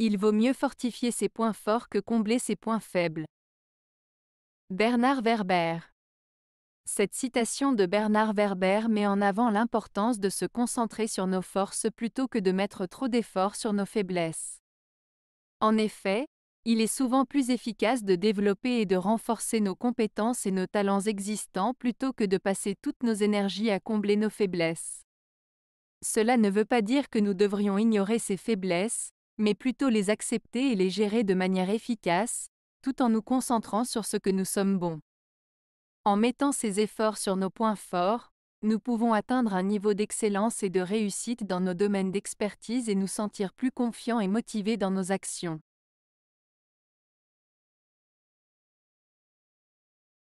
Il vaut mieux fortifier ses points forts que combler ses points faibles. Bernard Werber Cette citation de Bernard Werber met en avant l'importance de se concentrer sur nos forces plutôt que de mettre trop d'efforts sur nos faiblesses. En effet, il est souvent plus efficace de développer et de renforcer nos compétences et nos talents existants plutôt que de passer toutes nos énergies à combler nos faiblesses. Cela ne veut pas dire que nous devrions ignorer ces faiblesses, mais plutôt les accepter et les gérer de manière efficace, tout en nous concentrant sur ce que nous sommes bons. En mettant ces efforts sur nos points forts, nous pouvons atteindre un niveau d'excellence et de réussite dans nos domaines d'expertise et nous sentir plus confiants et motivés dans nos actions.